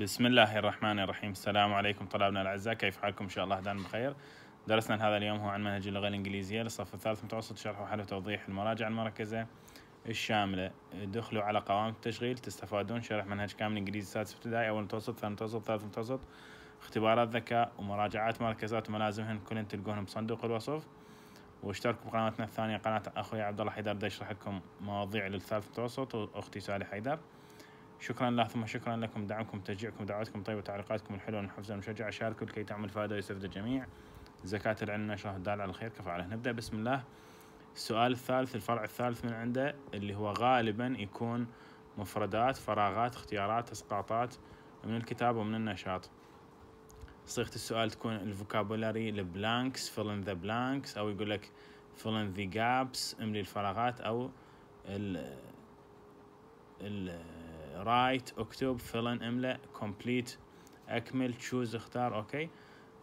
بسم الله الرحمن الرحيم السلام عليكم طلابنا الاعزاء كيف حالكم ان شاء الله دائما بخير درسنا هذا اليوم هو عن منهج اللغه الانجليزيه للصف الثالث متوسط شرح وحل وتوضيح المراجع المركزه الشامله دخلوا على قوائم التشغيل تستفادون شرح منهج كامل انجليزي سادس ابتدائي اول متوسط ثاني متوسط ثالث متوسط اختبارات ذكاء ومراجعات مركزات وملازمهن كلن تلقونهم بصندوق الوصف واشتركوا بقناتنا الثانيه قناه اخوي عبد الله حيدر يشرح لكم مواضيع للثالث متوسط واختي سالي حيدر شكرا له ثم شكرا لكم دعمكم تشجيعكم دعواتكم طيبة تعليقاتكم الحلوة المحفزة المشجعة شاركوا لكي تعمل فائدة ويستفيد الجميع زكاة العلم نشره الدال على الخير كفعله نبدأ بسم الله السؤال الثالث الفرع الثالث من عنده اللي هو غالبا يكون مفردات فراغات اختيارات اسقاطات من الكتاب ومن النشاط صيغة السؤال تكون الفوكابولاري البلانكس فيل ذا بلانكس او يقول لك فيل ذا جابس املي الفراغات او ال ال رايت اكتب فلن املأ كومبليت اكمل تشوز اختار اوكي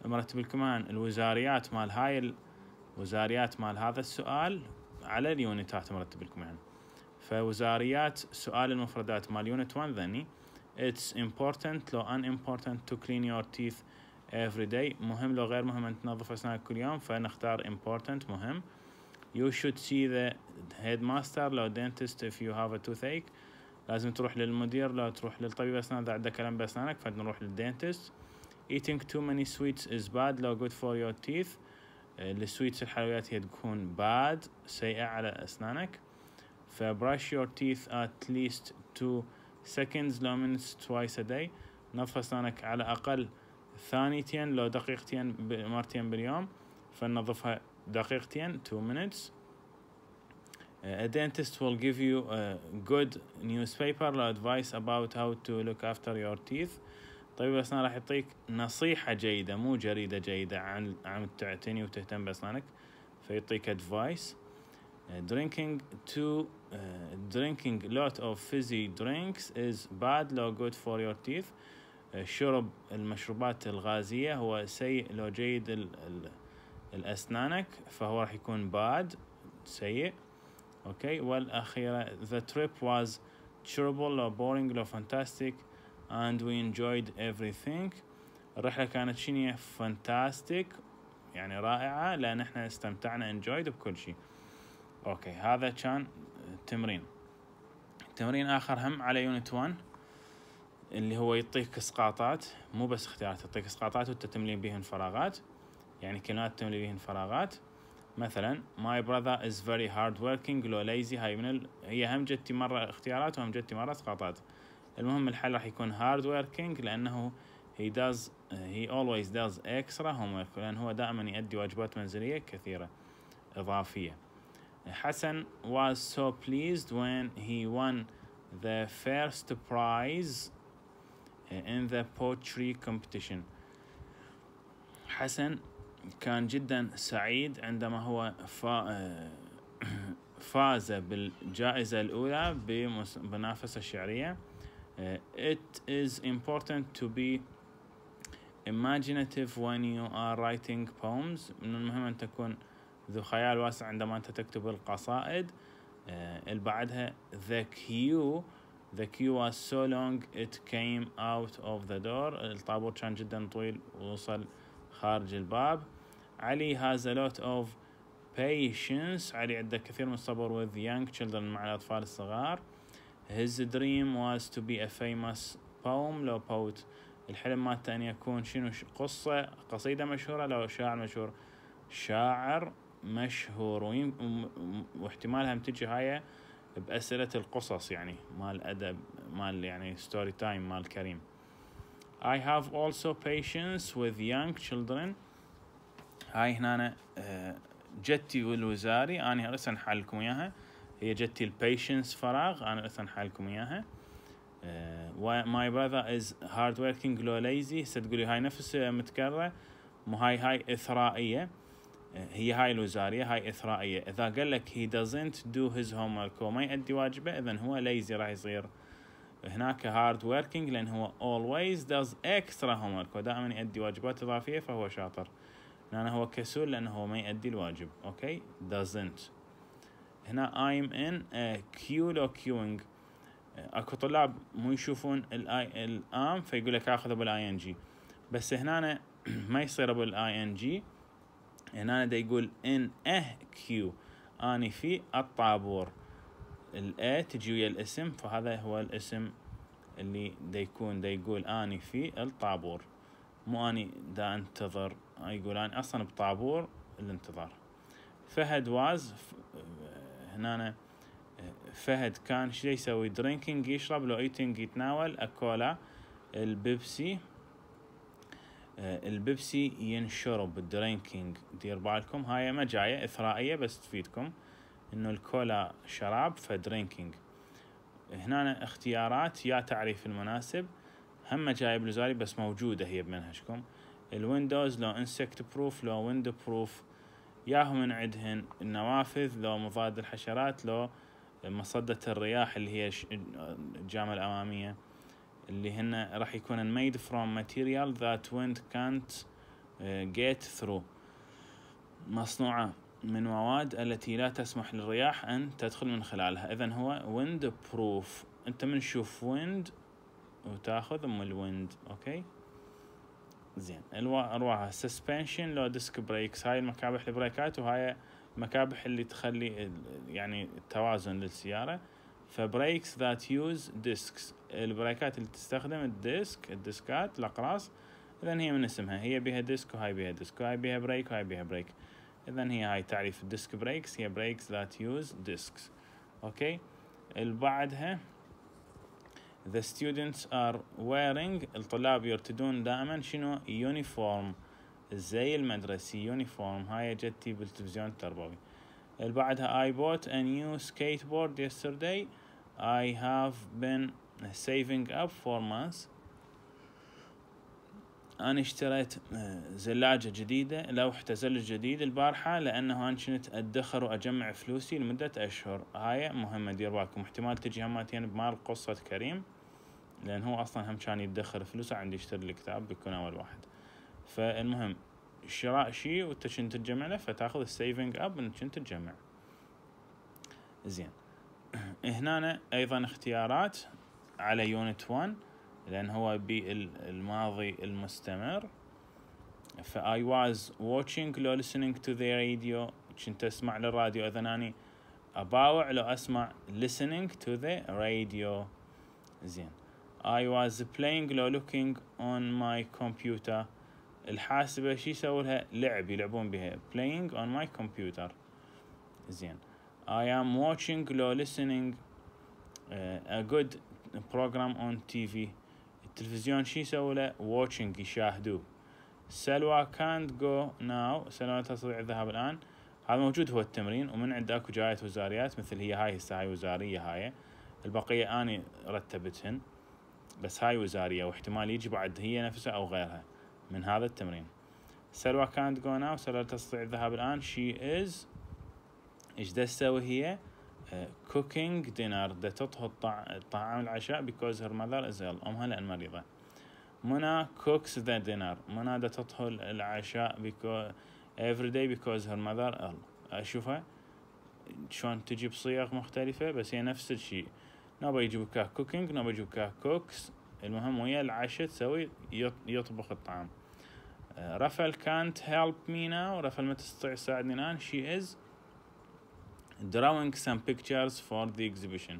مرتب الكمان الوزاريات مال هاي الوزاريات مال هذا السؤال على اليونتات مرتب الكمان فوزاريات سؤال المفردات مال يونت 1 ذني It's important لو ان important to clean your teeth every day مهم لو غير مهم ان تنظف اسنانك كل يوم فنختار important مهم You should see the headmaster لو dentist if you have a toothache لازم تروح للمدير لا تروح للطبيب أسنان إذا عندك ألم بأسنانك فنروح للدينتست eating too many sweets is bad لو good for your teeth آه، السويتس الحلويات هي تكون bad سيئة على أسنانك ف brush your teeth at least two seconds لو minutes twice a day نظف أسنانك على أقل ثانيتين لو دقيقتين مرتين باليوم فنظفها دقيقتين two minutes a dentist will give you a good newspaper or advice about how to look after your teeth طبيب الأسنان راح يعطيك نصيحة جيدة مو جريدة جيدة عن عن تعتني وتهتم بأسنانك فيعطيك advice drinking to uh, drinking lot of fizzy drinks is bad لو good for your teeth شرب المشروبات الغازية هو سيء لو جيد ال ال الأسنانك فهو راح يكون bad سيء اوكي والاخيره uh, the trip was terrible or uh, boring or uh, fantastic and we enjoyed everything الرحله كانت شنية fantastic يعني رائعه لان احنا استمتعنا enjoyed بكل شيء اوكي هذا كان تمرين تمرين اخر هم على يونت 1 اللي هو يعطيك اسقاطات مو بس اختيارات يعطيك اسقاطات وانت تملين بهن فراغات يعني كلمات تملي بهن فراغات مثلا my brother is very hard working لو lazy هاي من ال... هي هم جتي مرة اختيارات وهم جتي مرة سقطت المهم الحل راح يكون hard working لأنه he does he always does extra homework لأن هو دائما يؤدي واجبات منزلية كثيرة إضافية حسن was so pleased when he won the first prize in the poetry competition حسن كان جدا سعيد عندما هو آه، فاز بالجائزة الأولى بمنافسة شعرية آه، It is important to be imaginative when you are writing poems من المهم أن تكون ذو خيال واسع عندما أنت تكتب القصائد آه، البعدها بعدها The queue The queue was so long it came out of the door الطابور كان جدا طويل ووصل خارج الباب علي هاز ا لوت اوف patience علي عنده كثير من الصبر with young children مع الأطفال الصغار his dream was to be a famous poem لو poet الحلم مالته أن يكون شنو قصة قصيدة مشهورة لو شاعر مشهور شاعر مشهور واحتمالها تجي هاي بأسئلة القصص يعني مال أدب مال يعني ستوري تايم مال كريم I have also patience with young children هاي هنا أنا آه، جتي والوزاري انا هسه انحل لكم اياها هي جتي البيشنس فراغ انا هسه انحل لكم اياها ماي براذر از هارد وركينج لو ليزي هسه تقولي هاي نفس متكرره مو هاي هاي اثرائيه آه، هي هاي الوزارية هاي إثرائية إذا قال لك he doesn't do his homework وما يؤدي واجبه إذا هو lazy راح يصير هناك hard working لأن هو always does extra homework ودائما يؤدي واجبات إضافية فهو شاطر هنا هو كسول لأنه هو ما يؤدي الواجب أوكي doesn't هنا I'm in كيو لو queuing اكو طلاب مو يشوفون ال الام فيقول لك اخذ ابو الاي ان بس هنا ما يصير ابو الاي ان هنا دا يقول ان a كيو اني في الطابور ال A تجي ويا الاسم فهذا هو الاسم اللي دا يكون دا يقول اني في الطابور مو اني دا انتظر يقول انا اصلا بطابور الانتظار فهد واز هنا فهد كان شو يسوي درينكينج يشرب لو ايتنج يتناول اكولا البيبسي البيبسي ينشرب درينكينج دير بالكم هاي ما جاية إثرائية بس تفيدكم إنه الكولا شراب فدرينكينج هنا اختيارات يا تعريف المناسب هم جايب لزاري بس موجودة هي بمنهجكم الويندوز لو انسكت بروف لو ويند بروف ياهو من عندهن النوافذ لو مضاد الحشرات لو مصدة الرياح اللي هي الجامة الأمامية اللي هن راح يكون made from material that wind can't آه، get through مصنوعة من مواد التي لا تسمح للرياح أن تدخل من خلالها إذا هو wind proof أنت من تشوف wind وتاخذ ام الويند اوكي زين ارواحها سسبنشن لو ديسك بريكس هاي المكابح البريكات وهاي المكابح اللي تخلي يعني التوازن للسياره فبريكس ذات يوز ديسكس البريكات اللي تستخدم الديسك الديسكات الاقراص اذا هي من اسمها هي بيها ديسك وهاي بيها ديسك وهاي بيها بريك وهاي بيها بريك اذا هي هاي تعريف الديسك بريكس هي بريكس ذات يوز ديسكس اوكي البعدها بعدها the students are wearing الطلاب يرتدون دائما شنو uniform زي المدرسي uniform هاي جتي بالتلفزيون التربوي بعدها I bought a new skateboard yesterday I have been saving up for months انا اشتريت آه، زلاجه جديده لوحه تزلج جديد البارحه لانه انا كنت ادخر واجمع فلوسي لمده اشهر هاي مهمه دير بالكم احتمال تجي هماتين بمال قصه كريم لان هو اصلا هم كان يدخر فلوسه عندي يشتري الكتاب بيكون اول واحد فالمهم شراء شيء وانت كنت تجمع له فتاخذ السيفنج اب انك كنت تجمع زين هنا ايضا اختيارات على يونت 1 لأن هو بي الماضي المستمر ف I was watching لو listening to the radio كنت أسمع للراديو إذا أني أباوع لو أسمع listening to the radio زين I was playing لو looking on my computer الحاسبة شي يسوي لعب يلعبون بها playing on my computer زين I am watching لو listening a good program on TV التلفزيون شي يسوي له واتشنج يشاهدوه سلوى كانت جو ناو سلوى تستطيع الذهاب الآن هذا موجود هو التمرين ومن عنده اكو جايات وزاريات مثل هي هاي هسه هاي وزارية هاي البقية أني رتبتهن بس هاي وزارية واحتمال يجي بعد هي نفسها أو غيرها من هذا التمرين سلوى كانت جو ناو سلوى تستطيع الذهاب الآن شي از ايش تسوي هي cooking dinner بدها تطهو طعام العشاء because her mother is ill أمها لأن مريضة منى cooks the dinner منى بدها تطهو العشاء because every day because her mother ill أشوفها شلون تجي بصيغ مختلفة بس هي نفس الشيء نبى يجيب كا cooking نبى يجيب كا cooks المهم ويا العشاء تسوي يطبخ الطعام رفل كانت هيلب مينا ورفل ما تستطيع تساعدني الآن she is drawing some pictures for the exhibition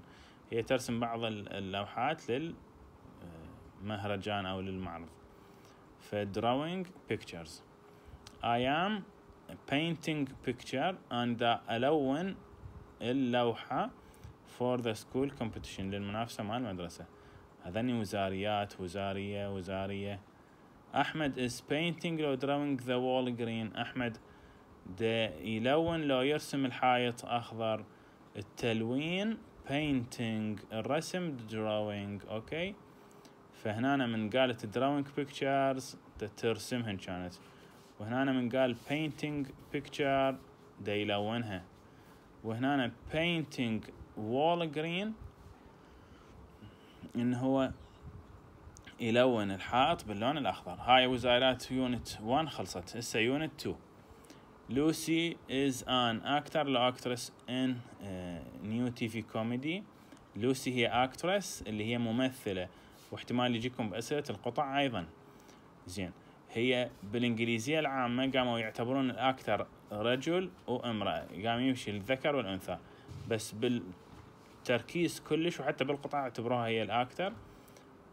هي ترسم بعض اللوحات للمهرجان أو للمعرض ف drawing pictures I am painting picture and ألون اللوحة for the school competition للمنافسة مع المدرسة هذني وزاريات وزارية وزارية أحمد is painting or drawing the wall green أحمد ده يلون لو يرسم الحائط أخضر التلوين painting الرسم drawing أوكي فهنا من قالت drawing pictures ده ترسمهن كانت وهنا من قال painting picture ده يلونها وهنا painting wall green إن هو يلون الحائط باللون الأخضر هاي وزارات يونت 1 خلصت هسه يونت 2 لوسي از ان اكتر لو اكترس ان نيو تي في كوميدي لوسي هي اكترس اللي هي ممثلة واحتمال يجيكم بأسئلة القطع أيضا زين هي بالإنجليزية العامة قاموا يعتبرون الأكتر رجل وامرأة قام يمشي الذكر والأنثى بس بالتركيز كلش وحتى بالقطع اعتبروها هي الأكتر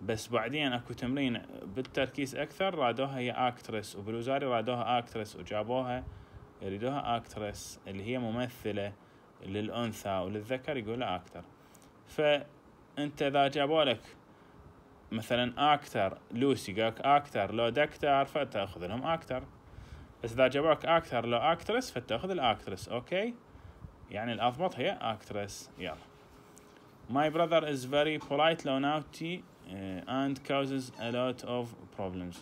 بس بعدين اكو تمرين بالتركيز اكثر رادوها هي اكترس وبالوزاري رادوها اكترس وجابوها يريدوها اكترس اللي هي ممثلة للأنثى وللذكر يقول اكتر فأنت إذا جابوا لك مثلا اكتر لوسي قالك اكتر لو دكتر فتاخذ لهم اكتر بس اذا جابوك اكتر لو اكترس فتاخذ الاكترس اوكي يعني الاضبط هي اكترس يلا My brother is very polite low-naughty uh, and causes a lot of problems.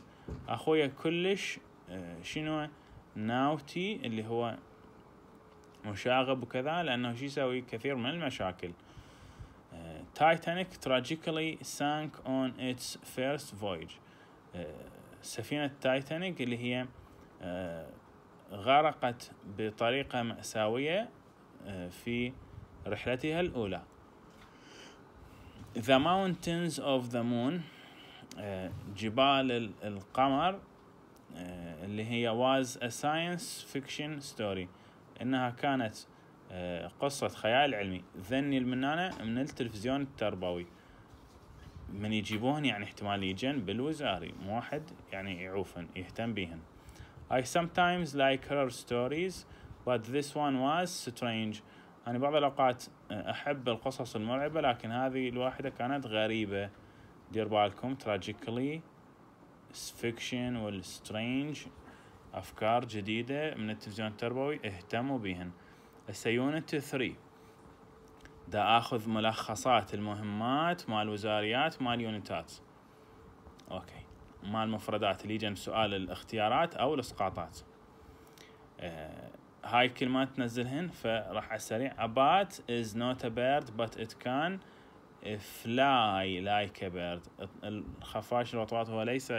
أخويا كلش uh, شنو ناوتي اللي هو مشاغب وكذا لأنه شي يسوي كثير من المشاكل تايتانيك تراجيكلي سانك اون اتس فيرست فويج سفينة تايتانيك اللي هي آه، غرقت بطريقة مأساوية آه، في رحلتها الأولى The Mountains of the Moon آه، جبال القمر آه، اللي هي واز a science fiction story انها كانت آه، قصة خيال علمي ذني المنانة من التلفزيون التربوي من يجيبوهن يعني احتمال يجن بالوزاري مو واحد يعني يعوفن يهتم بيهن I sometimes like her stories but this one was strange أنا يعني بعض الأوقات آه، أحب القصص المرعبة لكن هذه الواحدة كانت غريبة دير بالكم tragically فيكشن والسترينج أفكار جديدة من التلفزيون التربوي اهتموا بهن هسه يونت ثري دا اخذ ملخصات المهمات مال الوزاريات مال يونتات اوكي مال المفردات اللي جنب سؤال الاختيارات او الاسقاطات آه هاي الكلمات تنزلهن فراح على السريع ابات از نوت ا بيرد بت ات كان فلاي لايك ا بيرد الخفاش الوطواط هو ليس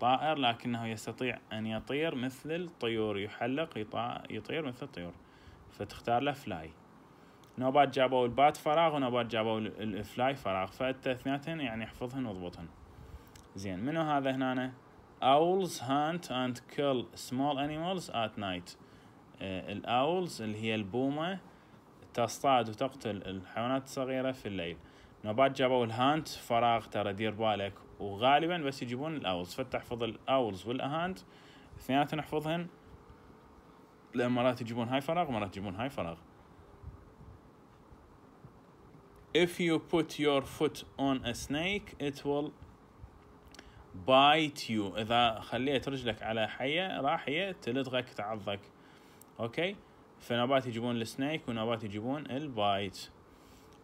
طائر لكنه يستطيع أن يطير مثل الطيور يحلق يطير مثل الطيور فتختار له فلاي نوبات جابوا البات فراغ ونوبات جابوا الفلاي فراغ فأنت اثنيناتهن يعني احفظهن واضبطهن زين منو هذا هنا owls hunt and kill small animals at night آه، الاولز اللي هي البومة تصطاد وتقتل الحيوانات الصغيرة في الليل نوبات جابوا الهانت فراغ ترى دير بالك وغالبا بس يجيبون الاولز فتحفظ الاولز والاهاند اثنيناتهم احفظهن لان مرات يجيبون هاي فراغ مرات يجيبون هاي فراغ if you put your foot on a snake it will bite you اذا خليت رجلك على حيه راح هي تلدغك تعضك اوكي فنبات يجيبون السنيك ونبات يجيبون البايت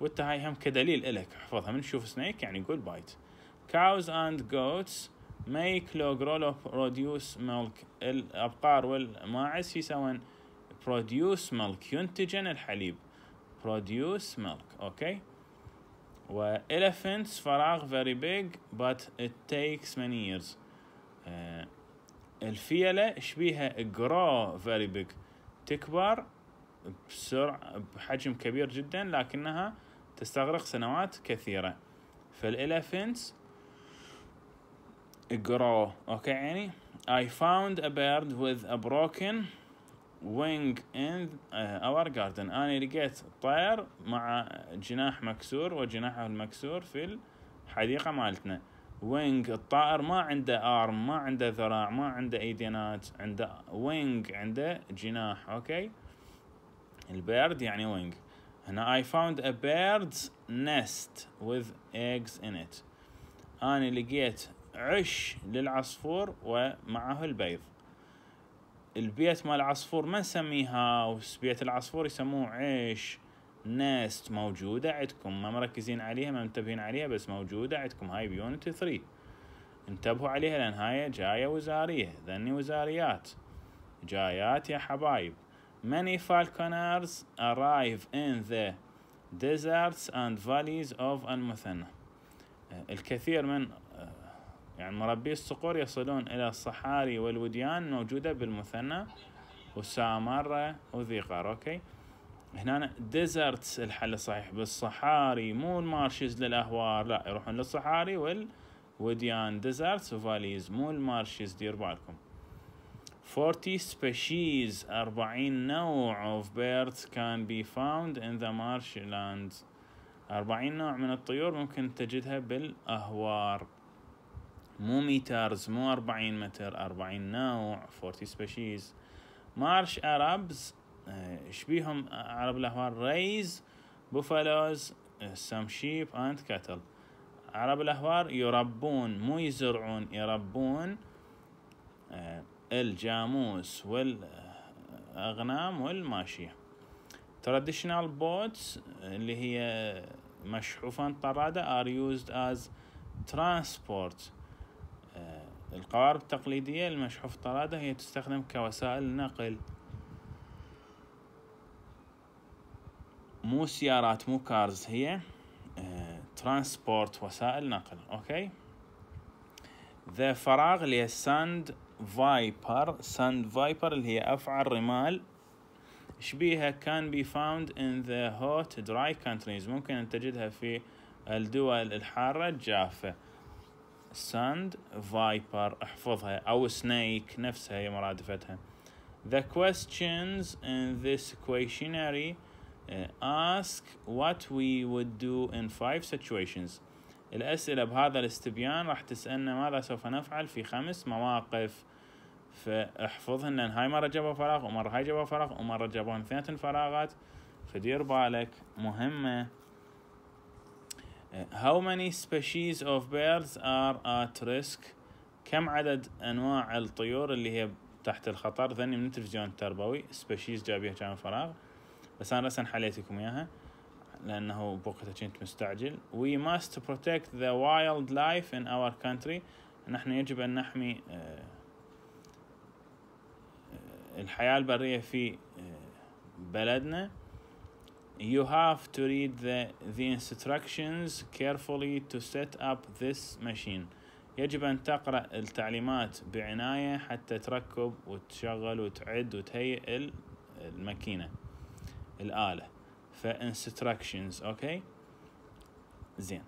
وانت هاي هم كدليل الك احفظها من تشوف سنيك يعني قول بايت cows and goats make logrolo produce milk الأبقار والماعز يسوون produce milk ينتجن الحليب produce milk okay و elephants فراغ very big but it takes many years uh, الفيلة شبيها grow very big تكبر بسرعة بحجم كبير جدا لكنها تستغرق سنوات كثيرة فالإليفنتس grow اوكي يعني I found a bird with a broken wing in uh, our garden أنا لقيت طير مع جناح مكسور وجناحه المكسور في الحديقة مالتنا وينج الطائر ما عنده ارم ما عنده ذراع ما عنده ايدينات عنده وينج عنده جناح اوكي البيرد يعني وينج هنا I found a bird's nest with eggs in it أنا لقيت عش للعصفور ومعه البيض البيت مال العصفور ما نسميه هاوس بيت العصفور يسموه عش نست موجودة عندكم ما مركزين عليها ما منتبهين عليها بس موجودة عندكم هاي بيونت ثري انتبهوا عليها لأن هاي جاية وزارية ذني وزاريات جايات يا حبايب Many falconers arrive in the deserts and valleys of المثنى الكثير من يعني مربي الصقور يصلون إلى الصحاري والوديان موجودة بالمثنى وسامرة وذيقار أوكي هنا ديزرتس الحل الصحيح بالصحاري مو المارشز للأهوار لا يروحون للصحاري والوديان ديزرتس وفاليز مو المارشز دير بالكم 40 species 40 نوع of birds can be found in the marshlands 40 نوع من الطيور ممكن تجدها بالأهوار مو ميترز مو أربعين متر أربعين نوع 40 سبيشيز مارش أرابز آه، شبيهم عرب آه، الأهوار ريز بوفالوز آه، سم شيب أند كاتل عرب الأهوار يربون مو يزرعون يربون الجاموس والأغنام والماشية traditional boats اللي هي مشحوفان طرادة are used as transport القوارب التقليدية المشحوف الطرادة هي تستخدم كوسائل نقل مو سيارات مو كارز هي ترانسبورت آه، وسائل نقل اوكي ذا فراغ اللي هي ساند فايبر ساند فايبر اللي هي افعى الرمال شبيها كان بي فاوند ان ذا هوت دراي كانتريز ممكن ان تجدها في الدول الحارة الجافة ساند فايبر احفظها او سنيك نفسها هي مرادفتها The questions in this questionnaire آه، ask what we would do in five situations الأسئلة بهذا الاستبيان راح تسألنا ماذا سوف نفعل في خمس مواقف فاحفظهن لأن هاي مرة جابوا فراغ ومرة هاي جابوا فراغ ومرة جابوا اثنين فراغات فدير بالك مهمة How many species of birds are at risk؟ كم عدد أنواع الطيور اللي هي تحت الخطر ذني من التلفزيون التربوي species جابيها كان فراغ بس أنا رسن حليتكم إياها لأنه بوقتها كنت مستعجل We must protect the wildlife in our country نحن يجب أن نحمي آه، آه، الحياة البرية في آه، بلدنا You have to read the, the instructions carefully to set up this machine. يجب أن تقرأ التعليمات بعناية حتى تركب وتشغل وتعد وتهيئ الماكينة الآلة فانستركشنز أوكي زين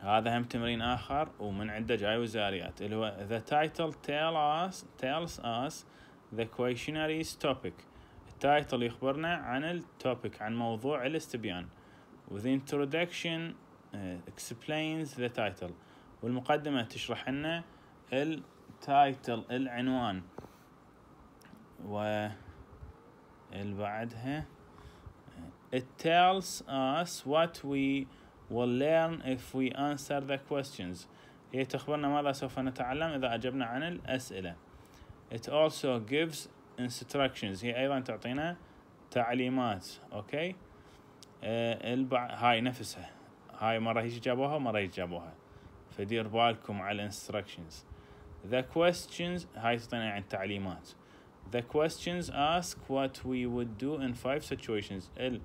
هذا هم تمرين آخر ومن عنده جاي وزاريات اللي هو the title tell us tells us the questionary's topic التايتل يخبرنا عن التوبيك عن موضوع الاستبيان وذا the introduction uh, explains the title والمقدمة تشرح لنا التايتل العنوان و بعدها uh, it tells us what we will learn if we answer the questions هي تخبرنا ماذا سوف نتعلم إذا أجبنا عن الأسئلة it also gives instructions هي ايضا تعطينا تعليمات اوكي آه البع... هاي نفسها هاي مرة هيجي جابوها ومرة هيجي جابوها فدير بالكم على instructions The questions هاي تعطينا يعني التعليمات The questions ask what we would do in five situations ال...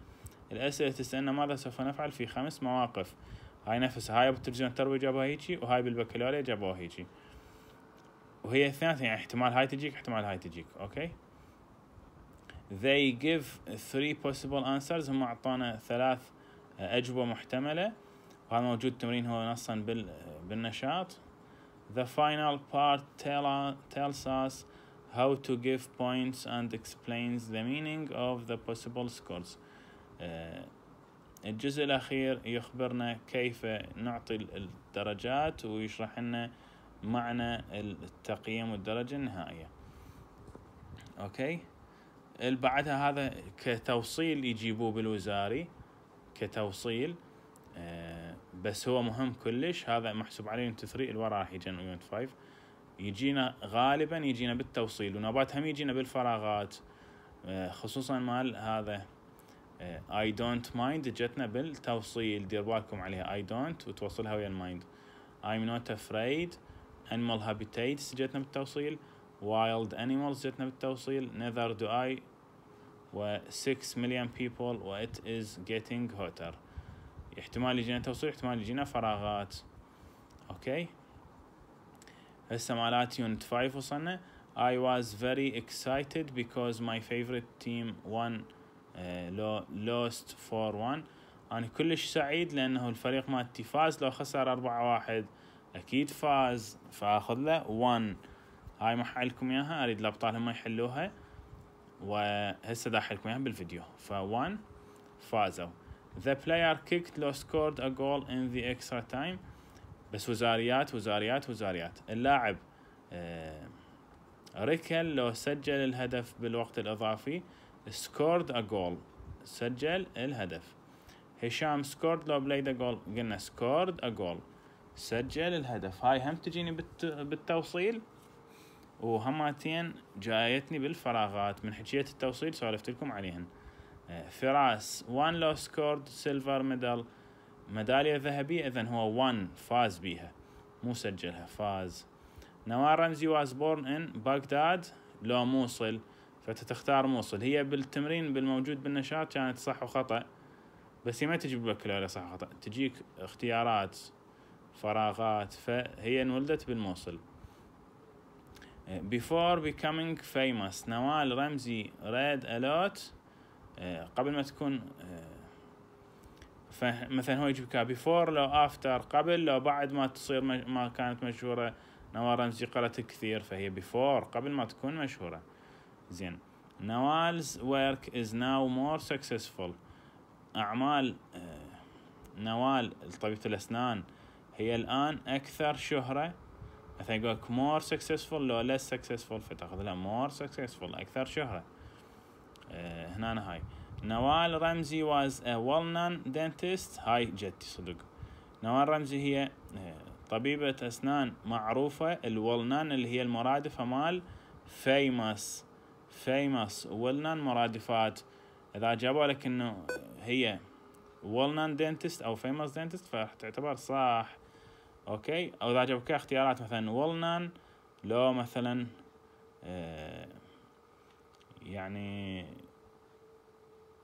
الأسئلة تسألنا ماذا سوف نفعل في خمس مواقف هاي نفسها هاي بالتلفزيون التربوي جابوها هيجي وهاي بالبكالوريا جابوها هيجي وهي اثنيناتها يعني احتمال هاي تجيك احتمال هاي تجيك اوكي they give three possible answers هم اعطونا ثلاث آه، اجوبه محتمله وهذا موجود تمرين هو نصا بال آه، بالنشاط the final part tell tells us how to give points and explains the meaning of the possible scores آه، الجزء الأخير يخبرنا كيف نعطي الدرجات ويشرح لنا معنى التقييم والدرجة النهائية أوكي بعدها هذا كتوصيل يجيبوه بالوزاري كتوصيل آه بس هو مهم كلش هذا محسوب عليه يونت 3 راح يجينا يونت 5 يجينا غالبا يجينا بالتوصيل ونوبات هم يجينا بالفراغات آه خصوصا مال هذا اي دونت مايند جتنا بالتوصيل دير بالكم عليها اي دونت وتوصلها ويا المايند I'm not afraid animal habitates جتنا بالتوصيل wild animals جتنا بالتوصيل neither do I و 6 million people و it is getting hotter احتمال يجينا توصيل احتمال يجينا فراغات اوكي هسه مالات يونت 5 وصلنا I was very excited because my favorite team won uh, lost 4-1 أنا كلش سعيد لأنه الفريق مالتي فاز لو خسر 4-1 اكيد فاز فاخذ له 1 هاي ما حلكم اياها اريد الابطال هم يحلوها وهسه دا احلكم اياها بالفيديو ف 1 فازوا The player kicked لو scored a goal in the extra time بس وزاريات وزاريات وزاريات اللاعب آه، ريكل لو سجل الهدف بالوقت الإضافي scored a goal سجل الهدف هشام scored لو played a goal قلنا scored a goal سجل الهدف هاي هم تجيني بالتوصيل وهماتين جايتني بالفراغات من حكية التوصيل سولفت لكم عليهن آه، فراس وان لو سكورد سيلفر ميدال ميدالية ذهبية اذا هو وان فاز بيها مو سجلها فاز نوار رمزي واز بورن ان بغداد لو موصل فتتختار موصل هي بالتمرين بالموجود بالنشاط كانت صح وخطأ بس هي ما تجيب بالبكالوريا صح وخطأ تجيك اختيارات فراغات فهي انولدت بالموصل before becoming famous نوال رمزي read a lot قبل ما تكون مثلا هو يجيب before لو after قبل لو بعد ما تصير ما كانت مشهورة نوال رمزي قرأت كثير فهي before قبل ما تكون مشهورة زين نوال's work is now more successful أعمال نوال طبيبة الأسنان هي الآن أكثر شهرة مثلا يقول لك مور سكسسفول لو لس سكسسفول فتاخذ لها مور سكسسفول أكثر شهرة أه هنا هاي نوال رمزي واز a well-known dentist هاي جتي صدق نوال رمزي هي آه، طبيبة أسنان معروفة الولنان اللي هي المرادفة مال famous famous ولنان مرادفات إذا جابوا لك إنه هي ولنان دنتست أو famous dentist فراح تعتبر صح اوكي او اذا عجبك اختيارات مثلا ولنان لو مثلا آه، يعني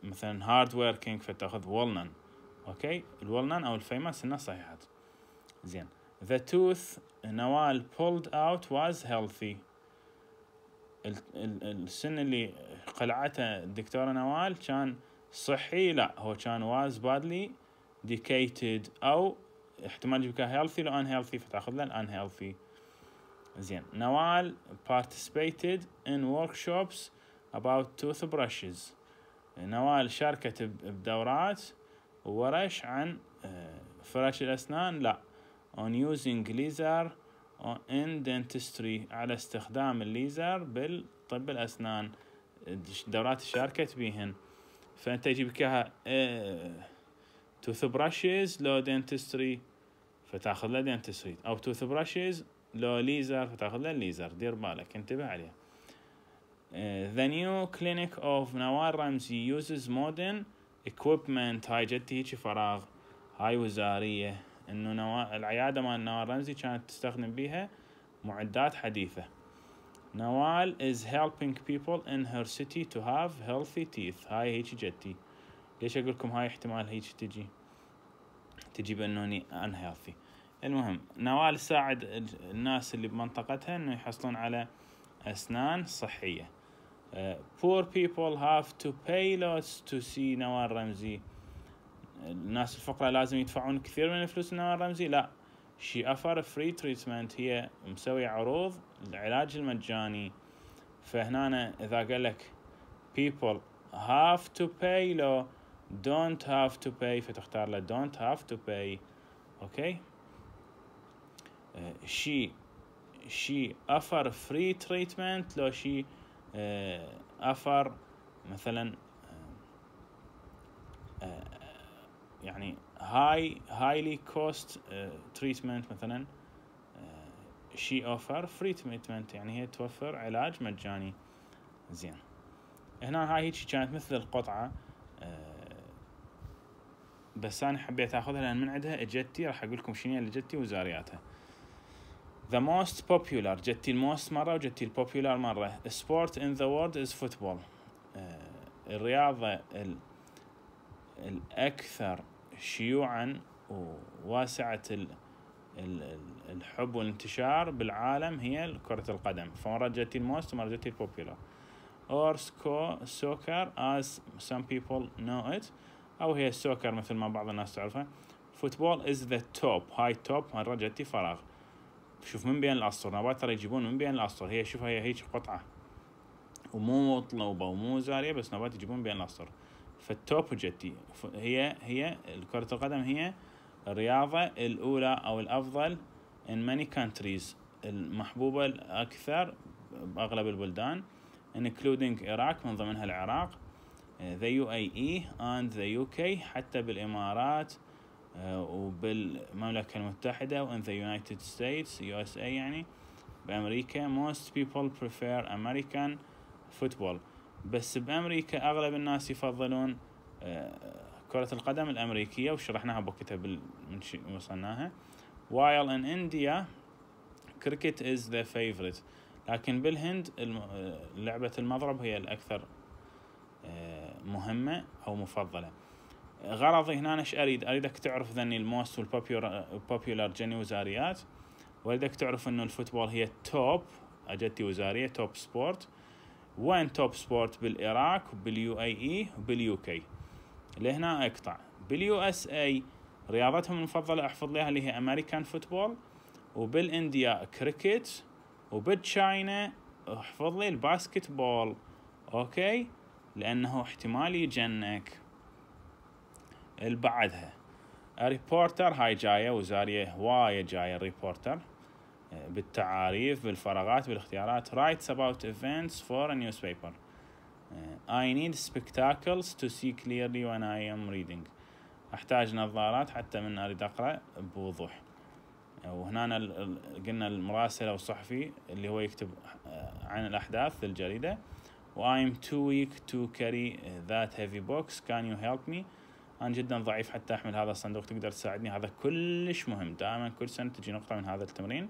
مثلا هارد وركينج فتاخذ ولنان اوكي الولنان او الفيماس انها صحيحات زين the tooth نوال pulled out was healthy السن اللي قلعته الدكتورة نوال كان صحي لا هو كان was badly decayed او احتمال يجيب لك هيلثي لو ان هيلثي فتاخذ له الان هيلثي زين نوال participated in workshops about toothbrushes نوال شاركت بدورات وورش عن آه، فراش الأسنان لا on using laser in dentistry على استخدام الليزر بالطب الأسنان دورات شاركت بيهن فأنت يجيب كها توث آه، براشز لو دنتستري فتاخذ له دنتسويد او توث براشز لو ليزر فتاخذ له ليزر دير بالك انتبه عليه uh, The new clinic of Nawar Ramzi uses modern equipment هاي جت هيجي فراغ هاي وزارية انه نوا... العيادة مال نوال رمزي كانت تستخدم بيها معدات حديثة نوال is helping people in her city to have healthy teeth هاي هيجي جتي ليش اقولكم هاي احتمال هيجي تجي تجي بانوني unhealthy المهم نوال ساعد الناس اللي بمنطقتها انه يحصلون على اسنان صحيه uh, poor people have to pay lots to see نوال رمزي الناس الفقراء لازم يدفعون كثير من الفلوس نوال رمزي لا شي افر free treatment هي مسوي عروض العلاج المجاني فهنا اذا قال لك people have to pay لو don't have to pay فتختار له don't have to pay اوكي okay. شي شي افر فري تريتمنت لو شي افر آه، مثلا آه، آه، يعني هاي هايلي كوست تريتمنت مثلا شي اوفر فري تريتمنت يعني هي توفر علاج مجاني زين هنا هاي هيك كانت مثل القطعه بس انا حبيت اخذها لان من عندها اجتي راح اقول لكم شنو اللي اجتي وزارياتها The most popular جت الموست مرة وجت البوبيولار مرة sport in the world is football uh, الرياضة الأكثر شيوعا وواسعة الحب والانتشار بالعالم هي كرة القدم فمرة جت الموست ومرة جت البوبيولار or soccer as some people know it أو هي السوكر مثل ما بعض الناس تعرفها football is the top high top مرة جت فراغ شوف من بين الاسطر نبات ترى يجيبون من بين الاسطر هي شوف هي هيك قطعه ومو مطلوبه ومو زاريه بس نبات يجيبون بين الاسطر فالتوب جتي هي هي كرة القدم هي الرياضة الأولى أو الأفضل in many countries المحبوبة الأكثر بأغلب البلدان including Iraq من ضمنها العراق the UAE and the UK حتى بالإمارات آه، وبالمملكة المتحدة وإن the United States USA يعني بأمريكا most people prefer American football بس بأمريكا أغلب الناس يفضلون آه، كرة القدم الأمريكية وشرحناها بوقتها من وصلناها while in India cricket is the favorite لكن بالهند آه، لعبة المضرب هي الأكثر مهمة أو مفضلة غرضي هنا ايش اريد؟ اريدك تعرف ذني الموست والبوبيولار جني وزاريات واريدك تعرف انه الفوتبول هي توب اجتي وزاريه توب سبورت وين توب سبورت بالعراق باليو اي اي e، وباليو كي لهنا اقطع باليو اس اي رياضتهم المفضله احفظ لها اللي هي امريكان فوتبول وبالانديا كريكت وبالتشاينا احفظ لي الباسكت بول اوكي لانه احتمال يجنك البعدها ريبورتر هاي جايه وزاريه هوايه جايه ريبورتر آه، بالتعاريف بالفراغات بالاختيارات writes about events for a newspaper آه، I need spectacles to see clearly when I am reading احتاج نظارات حتى من اريد اقرا بوضوح آه، وهنا قلنا المراسل او الصحفي اللي هو يكتب عن الاحداث في الجريده و I'm too weak to carry that heavy box can you help me انا جدا ضعيف حتى احمل هذا الصندوق تقدر تساعدني هذا كلش مهم دائما كل سنه تجي نقطه من هذا التمرين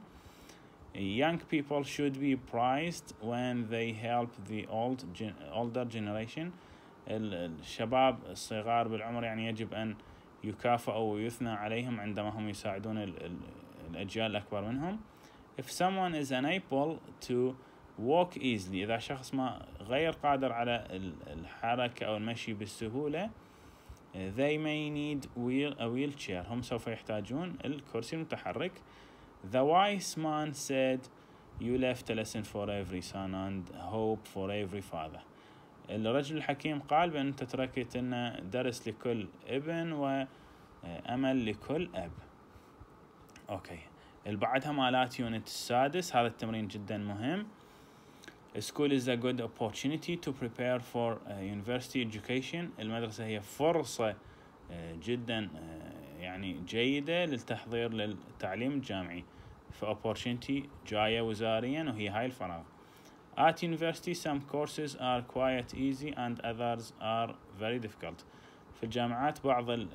young people should be prized when they help the old gen older generation الشباب الصغار بالعمر يعني يجب ان يكافئوا ويثنى عليهم عندما هم يساعدون ال ال الاجيال الاكبر منهم if someone is unable to walk easily إذا شخص ما غير قادر على الحركة أو المشي بالسهولة They may need wheel a wheelchair هم سوف يحتاجون الكرسي المتحرك The wise man said You left a lesson for every son and hope for every father الرجل الحكيم قال بأن أنت تركت أن درس لكل ابن وأمل آه، لكل أب أوكي اللي بعدها مالات يونت السادس هذا التمرين جدا مهم School is a good opportunity to prepare for uh, university education المدرسة هي فرصة آه، جدا آه، يعني جيدة للتحضير للتعليم الجامعي ف opportunity جاية وزاريا وهي هاي الفراغ At university some courses are quite easy and others are very difficult في الجامعات بعض ال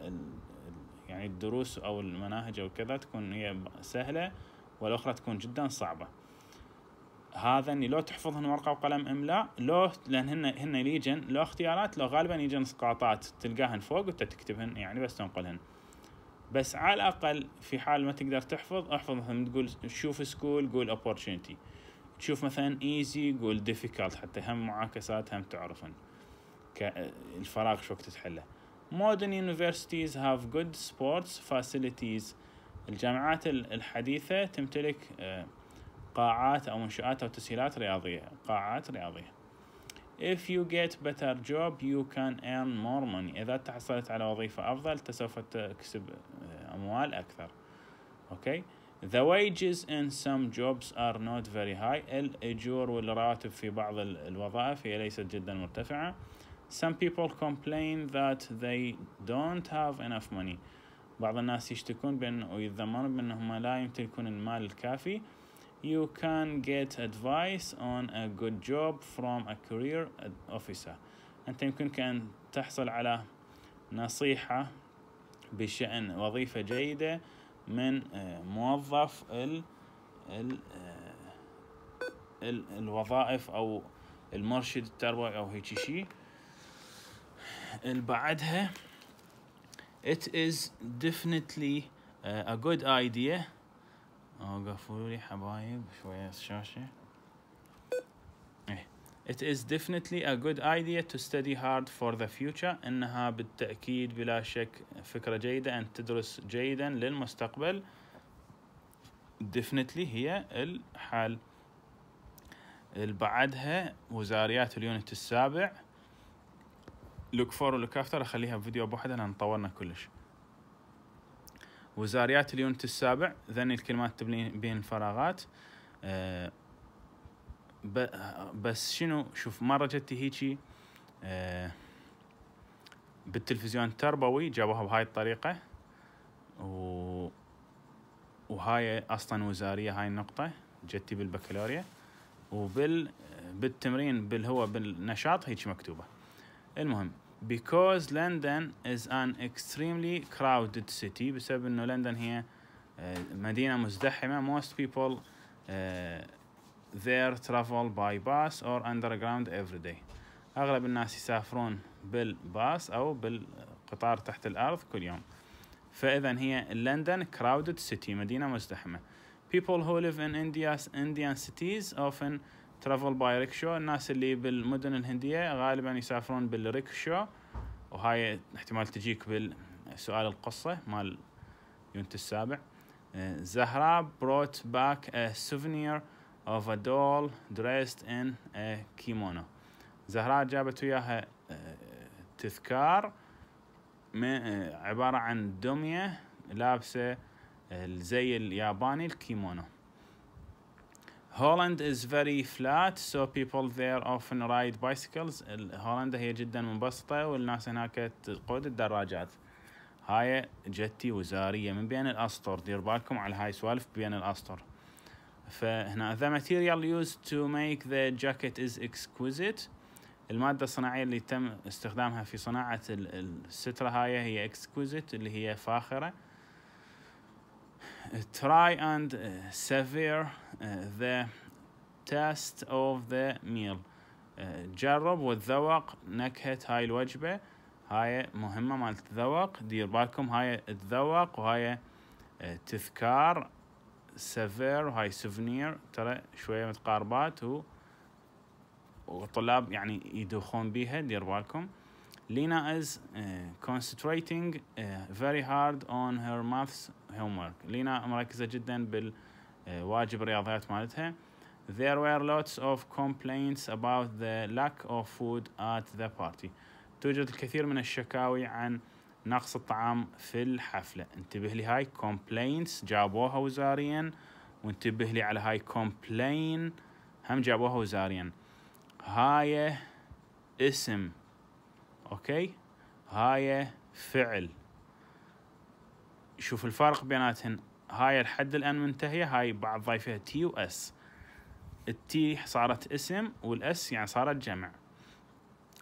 يعني الدروس أو المناهج أو كذا تكون هي سهلة والأخرى تكون جدا صعبة هذا اني لو تحفظهن ورقه وقلم ام لا لو لان هن هن ليجن لو اختيارات لو غالبا يجن سقاطات تلقاهن فوق وانت تكتبهن يعني بس تنقلهن بس على الاقل في حال ما تقدر تحفظ احفظ مثلا تقول شوف سكول قول opportunity تشوف مثلا ايزي قول difficult حتى هم معاكسات هم تعرفن الفراغ شو وقت تحله modern universities have good sports facilities الجامعات الحديثة تمتلك آه، قاعات أو منشآت أو تسهيلات رياضية قاعات رياضية If you get better job you can earn more money إذا تحصلت على وظيفة أفضل سوف تكسب آه، أموال أكثر أوكي okay. The wages in some jobs are not very high الأجور والرواتب في بعض الوظائف هي ليست جدا مرتفعة Some people complain that they don't have enough money بعض الناس يشتكون بأن ويتذمرون بأنهم لا يمتلكون المال الكافي you can get advice on a good job from a career officer أنت يمكنك أن تحصل على نصيحة بشأن وظيفة جيدة من آه، موظف ال آه، ال الوظائف أو المرشد التربوي أو هيجي شيء بعدها it is definitely آه، a good idea لي حبايب شوية الشاشة اه. It is definitely a good idea to study hard for the future إنها بالتأكيد بلا شك فكرة جيدة أن تدرس جيدا للمستقبل definitely هي الحل بعدها وزاريات اليونت السابع look for look after اخليها فيديو بوحدة لان طولنا كلش وزاريات اليونت السابع ذني الكلمات تبني بين الفراغات أه بس شنو شوف مرة جتي هيجي أه بالتلفزيون التربوي جابوها بهاي الطريقة و وهاي أصلا وزارية هاي النقطة جتي بالبكالوريا وبال بالتمرين بالهو بالنشاط هيك مكتوبة المهم because London is an extremely crowded city بسبب انه لندن هي مدينة مزدحمة most people uh, there travel by bus or underground every day اغلب الناس يسافرون بالباص او بالقطار تحت الارض كل يوم فاذا هي لندن crowded city مدينة مزدحمة people who live in India's Indian cities often ترافل باي ريكشو الناس اللي بالمدن الهندية غالبا يسافرون بالريكشو وهاي احتمال تجيك بالسؤال القصة مال يونت السابع آه، زهرة بروت باك a souvenir of a doll dressed in a زهراء جابت وياها آه، تذكار آه، عبارة عن دمية لابسة الزي الياباني الكيمونو هولندا is very flat so people there often ride bicycles هولندا هي جدا منبسطة والناس هناك تقود الدراجات هاي جتي وزارية من بين الأسطر دير بالكم على هاي سوالف بين الأسطر فهنا the material used to make the jacket is exquisite المادة الصناعية اللي تم استخدامها في صناعة السترة هاي هي exquisite اللي هي فاخرة try and uh, severe uh, the test of the meal uh, جرب وتذوق نكهة هاي الوجبة هاي مهمة مال تذوق دير بالكم هاي تذوق وهاي uh, تذكار سفير وهاي سوفنير ترى شوية متقاربات و وطلاب يعني يدوخون بيها دير بالكم Lena is كونسنتريتينج concentrating هارد very hard on her maths هوم ورك لينا مركزه جدا بالواجب آه، الرياضيات مالتها There were lots of complaints about the lack of food at the party. توجد الكثير من الشكاوي عن نقص الطعام في الحفلة. انتبه لي هاي complaints جابوها وزاريا وانتبه لي على هاي complain هم جابوها وزاريا. هاي اسم اوكي هاي فعل شوف الفرق بيناتهن هاي الحد الآن منتهية هاي بعض ضايفها تي وأس التي صارت اسم والأس يعني صارت جمع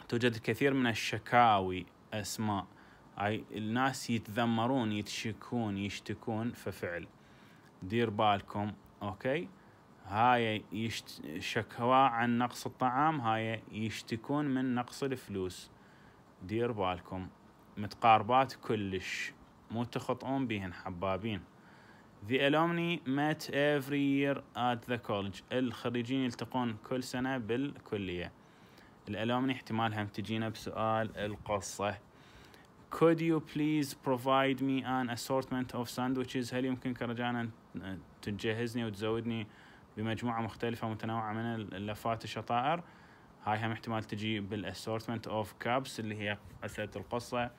توجد الكثير من الشكاوي أسماء هاي الناس يتذمرون يتشكون يشتكون ففعل دير بالكم أوكي هاي يشت... شكوى عن نقص الطعام هاي يشتكون من نقص الفلوس دير بالكم متقاربات كلش مو تخطئون بهن حبابين The alumni met every year at the college الخريجين يلتقون كل سنة بالكلية الألومني احتمال هم تجينا بسؤال القصة Could you please provide me an assortment of sandwiches هل يمكنك رجاء تجهزني وتزودني بمجموعة مختلفة متنوعة من اللفات الشطائر هاي هم احتمال تجي بالassortment of cups اللي هي أسئلة القصة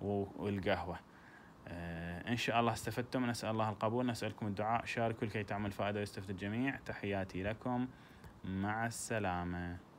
والقهوة آه، إن شاء الله استفدتم نسأل الله القبول نسألكم الدعاء شاركوا لكي تعمل فائدة ويستفد الجميع تحياتي لكم مع السلامة